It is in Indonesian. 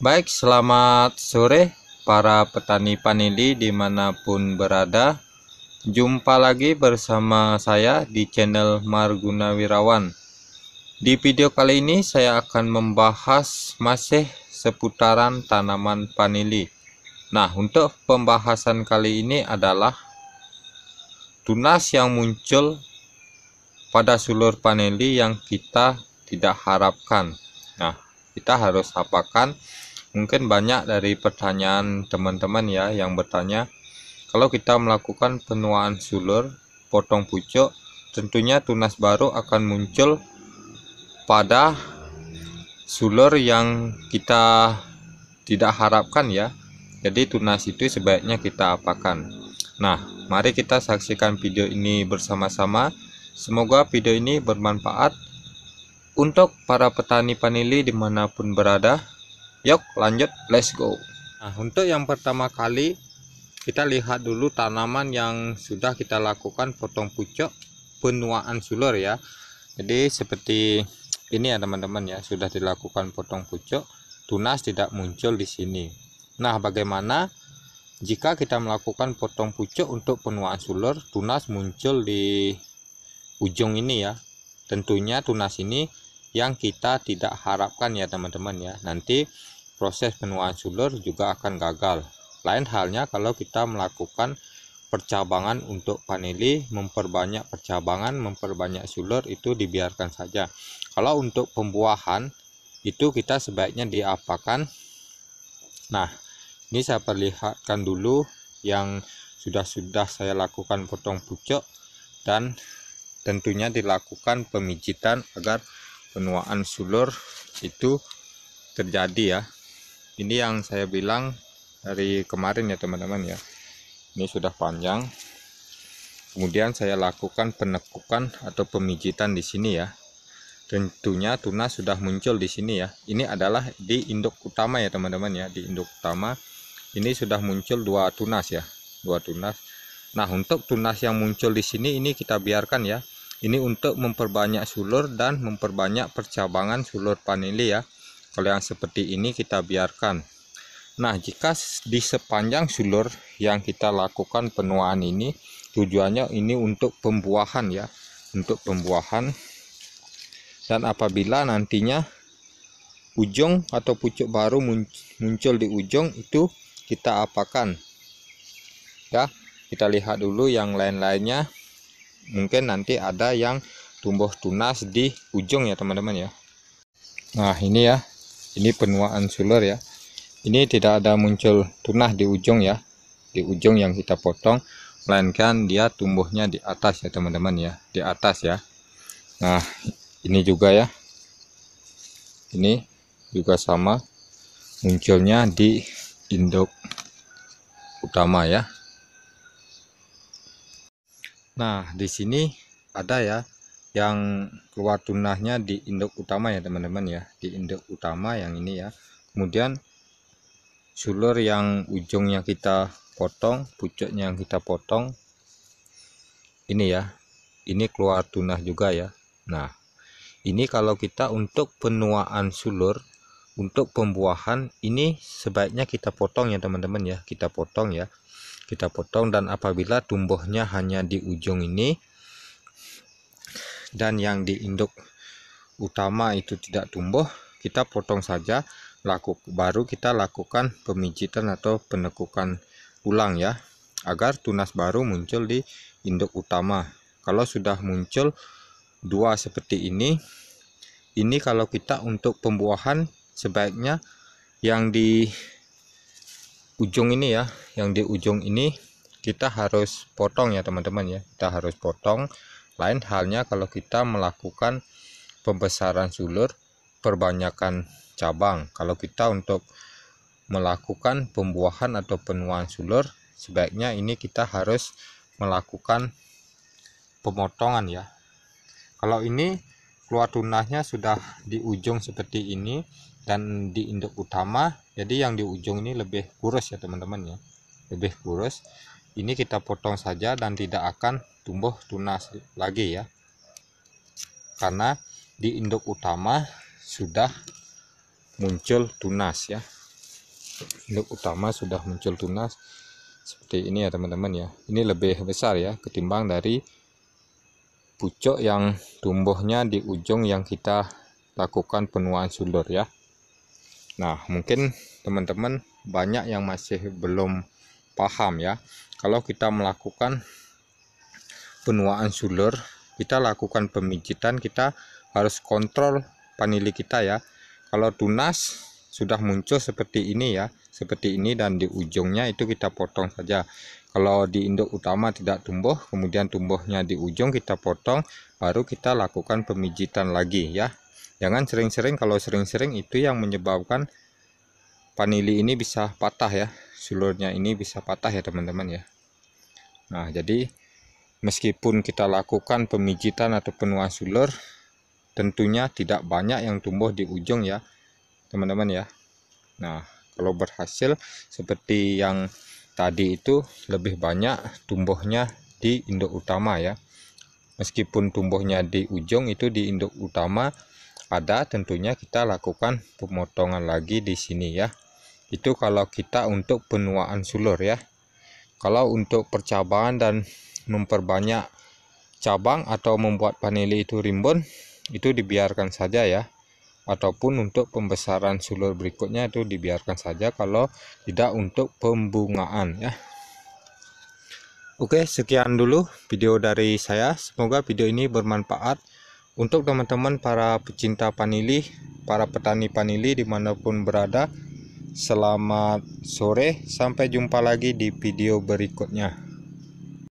Baik, selamat sore para petani panili dimanapun berada. Jumpa lagi bersama saya di channel Marguna Wirawan. Di video kali ini saya akan membahas masih seputaran tanaman panili. Nah, untuk pembahasan kali ini adalah tunas yang muncul pada sulur panili yang kita tidak harapkan. Nah, kita harus apakan mungkin banyak dari pertanyaan teman-teman ya yang bertanya kalau kita melakukan penuaan sulur potong pucuk tentunya tunas baru akan muncul pada sulur yang kita tidak harapkan ya jadi tunas itu sebaiknya kita apakan nah mari kita saksikan video ini bersama-sama semoga video ini bermanfaat untuk para petani panili dimanapun berada Yuk lanjut let's go Nah untuk yang pertama kali kita lihat dulu tanaman yang sudah kita lakukan potong pucuk penuaan sulur ya jadi seperti ini ya teman-teman ya sudah dilakukan potong pucuk tunas tidak muncul di sini nah bagaimana jika kita melakukan potong pucuk untuk penuaan sulur tunas muncul di ujung ini ya tentunya tunas ini yang kita tidak harapkan ya teman-teman ya nanti proses penuaan sulur juga akan gagal lain halnya kalau kita melakukan percabangan untuk paneli memperbanyak percabangan memperbanyak sulur itu dibiarkan saja kalau untuk pembuahan itu kita sebaiknya diapakan nah ini saya perlihatkan dulu yang sudah-sudah saya lakukan potong pucuk dan tentunya dilakukan pemijitan agar penuaan sulur itu terjadi ya ini yang saya bilang dari kemarin ya teman-teman ya ini sudah panjang kemudian saya lakukan penekukan atau pemijitan di sini ya tentunya tuna sudah muncul di sini ya ini adalah di induk utama ya teman-teman ya di induk utama ini sudah muncul dua tunas ya dua tunas nah untuk tunas yang muncul di sini ini kita biarkan ya ini untuk memperbanyak sulur dan memperbanyak percabangan sulur panili ya. Kalau yang seperti ini kita biarkan. Nah, jika di sepanjang sulur yang kita lakukan penuaan ini, tujuannya ini untuk pembuahan ya, untuk pembuahan. Dan apabila nantinya ujung atau pucuk baru muncul di ujung itu kita apakan? Ya, kita lihat dulu yang lain-lainnya mungkin nanti ada yang tumbuh tunas di ujung ya teman-teman ya nah ini ya ini penuaan suler ya ini tidak ada muncul tunas di ujung ya di ujung yang kita potong melainkan dia tumbuhnya di atas ya teman-teman ya di atas ya nah ini juga ya ini juga sama munculnya di induk utama ya Nah, di sini ada ya yang keluar tunahnya di induk utama ya teman-teman ya di induk utama yang ini ya kemudian sulur yang ujungnya kita potong pucuknya yang kita potong ini ya ini keluar tunah juga ya nah ini kalau kita untuk penuaan sulur untuk pembuahan ini sebaiknya kita potong ya teman-teman ya kita potong ya kita potong dan apabila tumbuhnya hanya di ujung ini dan yang di induk utama itu tidak tumbuh kita potong saja laku baru kita lakukan pemijitan atau penekukan ulang ya agar tunas baru muncul di induk utama kalau sudah muncul dua seperti ini ini kalau kita untuk pembuahan sebaiknya yang di ujung ini ya yang di ujung ini kita harus potong ya teman-teman ya kita harus potong lain halnya kalau kita melakukan pembesaran sulur perbanyakan cabang kalau kita untuk melakukan pembuahan atau penuaan sulur sebaiknya ini kita harus melakukan pemotongan ya kalau ini keluar tunasnya sudah di ujung seperti ini dan di induk utama jadi yang di ujung ini lebih kurus ya teman-teman ya lebih kurus ini kita potong saja dan tidak akan tumbuh tunas lagi ya karena di induk utama sudah muncul tunas ya induk utama sudah muncul tunas seperti ini ya teman-teman ya ini lebih besar ya ketimbang dari pucuk yang tumbuhnya di ujung yang kita lakukan penuaan sulur ya Nah mungkin teman-teman banyak yang masih belum paham ya kalau kita melakukan penuaan sulur kita lakukan pemijitan kita harus kontrol panili kita ya kalau tunas sudah muncul seperti ini ya seperti ini dan di ujungnya itu kita potong saja kalau di induk utama tidak tumbuh kemudian tumbuhnya di ujung kita potong baru kita lakukan pemijitan lagi ya jangan sering-sering kalau sering-sering itu yang menyebabkan panili ini bisa patah ya sulurnya ini bisa patah ya teman-teman ya nah jadi meskipun kita lakukan pemijitan atau penua sulur tentunya tidak banyak yang tumbuh di ujung ya teman-teman ya nah kalau berhasil seperti yang tadi itu lebih banyak tumbuhnya di induk utama ya meskipun tumbuhnya di ujung itu di induk utama ada tentunya kita lakukan pemotongan lagi di sini ya itu kalau kita untuk penuaan sulur ya kalau untuk percabangan dan memperbanyak cabang atau membuat paneli itu rimbun itu dibiarkan saja ya ataupun untuk pembesaran sulur berikutnya itu dibiarkan saja kalau tidak untuk pembungaan ya Oke sekian dulu video dari saya semoga video ini bermanfaat untuk teman-teman para pecinta panili para petani panili dimanapun berada selamat sore sampai jumpa lagi di video berikutnya